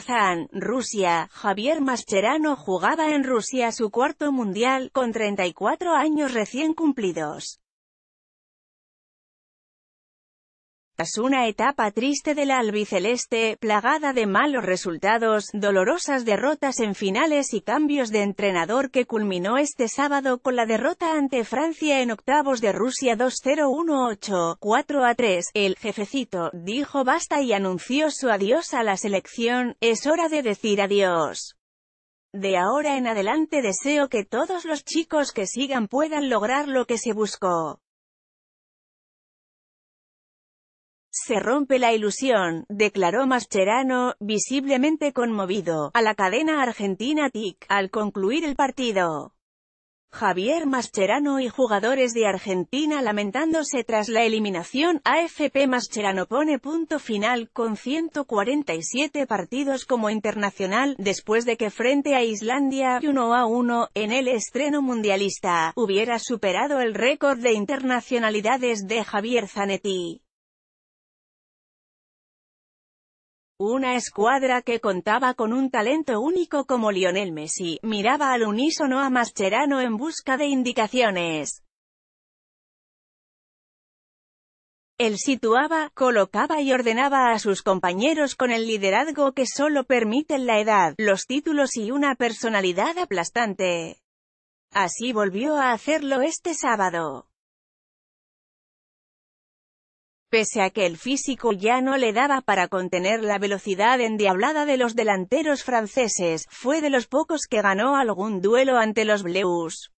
Kazán, Rusia. Javier Mascherano jugaba en Rusia su cuarto mundial, con 34 años recién cumplidos. Tras una etapa triste de la albiceleste, plagada de malos resultados, dolorosas derrotas en finales y cambios de entrenador que culminó este sábado con la derrota ante Francia en octavos de Rusia 2-0-1-8-4-3. El jefecito dijo basta y anunció su adiós a la selección, es hora de decir adiós. De ahora en adelante deseo que todos los chicos que sigan puedan lograr lo que se buscó. Se rompe la ilusión, declaró Mascherano, visiblemente conmovido, a la cadena argentina TIC, al concluir el partido. Javier Mascherano y jugadores de Argentina lamentándose tras la eliminación, AFP Mascherano pone punto final con 147 partidos como internacional, después de que frente a Islandia, 1 a 1, en el estreno mundialista, hubiera superado el récord de internacionalidades de Javier Zanetti. Una escuadra que contaba con un talento único como Lionel Messi, miraba al unísono a Mascherano en busca de indicaciones. Él situaba, colocaba y ordenaba a sus compañeros con el liderazgo que solo permiten la edad, los títulos y una personalidad aplastante. Así volvió a hacerlo este sábado. Pese a que el físico ya no le daba para contener la velocidad endiablada de los delanteros franceses, fue de los pocos que ganó algún duelo ante los Bleus.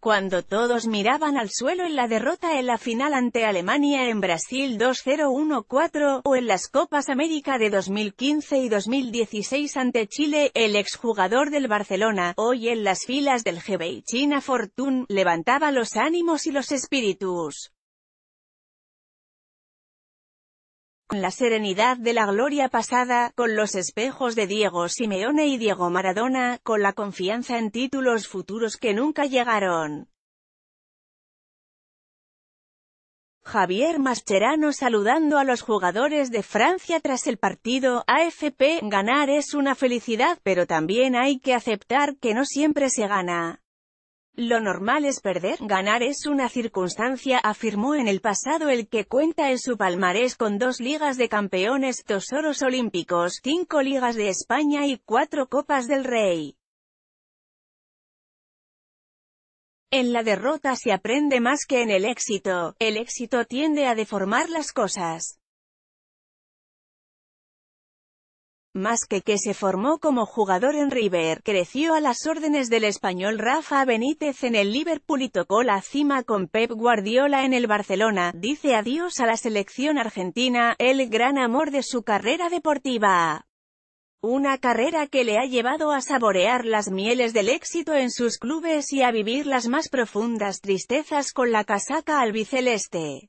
Cuando todos miraban al suelo en la derrota en la final ante Alemania en Brasil 2-0-1-4, o en las Copas América de 2015 y 2016 ante Chile, el exjugador del Barcelona, hoy en las filas del GB China Fortune, levantaba los ánimos y los espíritus. Con la serenidad de la gloria pasada, con los espejos de Diego Simeone y Diego Maradona, con la confianza en títulos futuros que nunca llegaron. Javier Mascherano saludando a los jugadores de Francia tras el partido, AFP, ganar es una felicidad pero también hay que aceptar que no siempre se gana. Lo normal es perder, ganar es una circunstancia, afirmó en el pasado el que cuenta en su palmarés con dos ligas de campeones, dos oros olímpicos, cinco ligas de España y cuatro copas del rey. En la derrota se aprende más que en el éxito, el éxito tiende a deformar las cosas. Más que que se formó como jugador en River, creció a las órdenes del español Rafa Benítez en el Liverpool y tocó la cima con Pep Guardiola en el Barcelona, dice adiós a la selección argentina, el gran amor de su carrera deportiva. Una carrera que le ha llevado a saborear las mieles del éxito en sus clubes y a vivir las más profundas tristezas con la casaca albiceleste.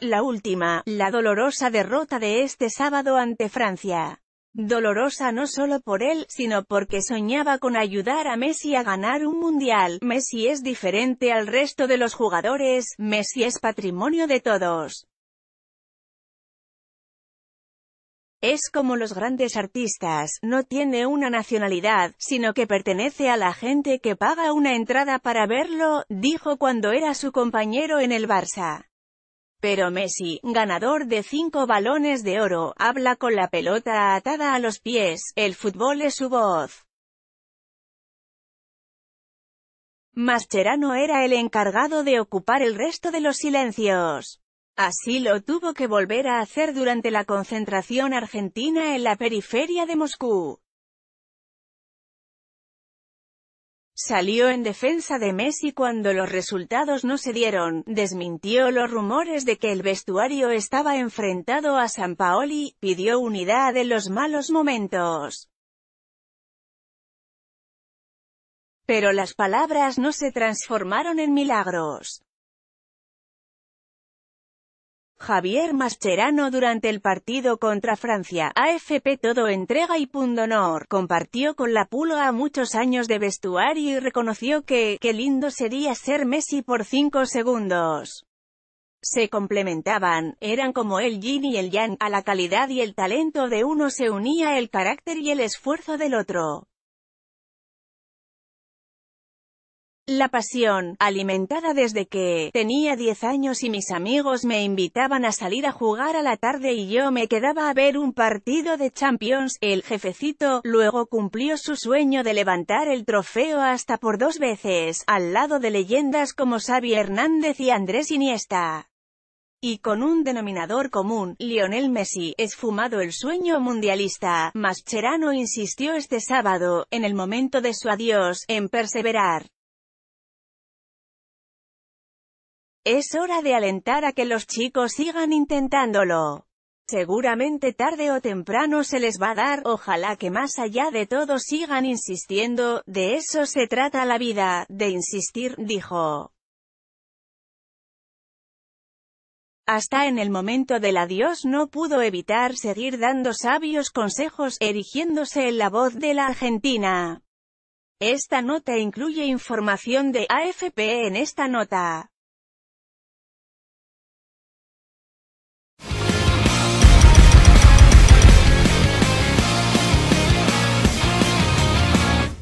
La última, la dolorosa derrota de este sábado ante Francia. Dolorosa no solo por él, sino porque soñaba con ayudar a Messi a ganar un Mundial. Messi es diferente al resto de los jugadores, Messi es patrimonio de todos. Es como los grandes artistas, no tiene una nacionalidad, sino que pertenece a la gente que paga una entrada para verlo, dijo cuando era su compañero en el Barça. Pero Messi, ganador de cinco balones de oro, habla con la pelota atada a los pies, el fútbol es su voz. Mascherano era el encargado de ocupar el resto de los silencios. Así lo tuvo que volver a hacer durante la concentración argentina en la periferia de Moscú. Salió en defensa de Messi cuando los resultados no se dieron, desmintió los rumores de que el vestuario estaba enfrentado a San Paoli, pidió unidad en los malos momentos. Pero las palabras no se transformaron en milagros. Javier Mascherano durante el partido contra Francia. AFP todo entrega y pundonor. Compartió con la Pulga muchos años de vestuario y reconoció que, qué lindo sería ser Messi por cinco segundos. Se complementaban, eran como el yin y el yang, a la calidad y el talento de uno se unía el carácter y el esfuerzo del otro. La pasión, alimentada desde que tenía 10 años y mis amigos me invitaban a salir a jugar a la tarde y yo me quedaba a ver un partido de Champions, el jefecito, luego cumplió su sueño de levantar el trofeo hasta por dos veces, al lado de leyendas como Xavi Hernández y Andrés Iniesta y con un denominador común, Lionel Messi, esfumado el sueño mundialista. Mascherano insistió este sábado, en el momento de su adiós, en perseverar. Es hora de alentar a que los chicos sigan intentándolo. Seguramente tarde o temprano se les va a dar, ojalá que más allá de todo sigan insistiendo, de eso se trata la vida, de insistir, dijo. Hasta en el momento del adiós no pudo evitar seguir dando sabios consejos, erigiéndose en la voz de la Argentina. Esta nota incluye información de AFP e en esta nota.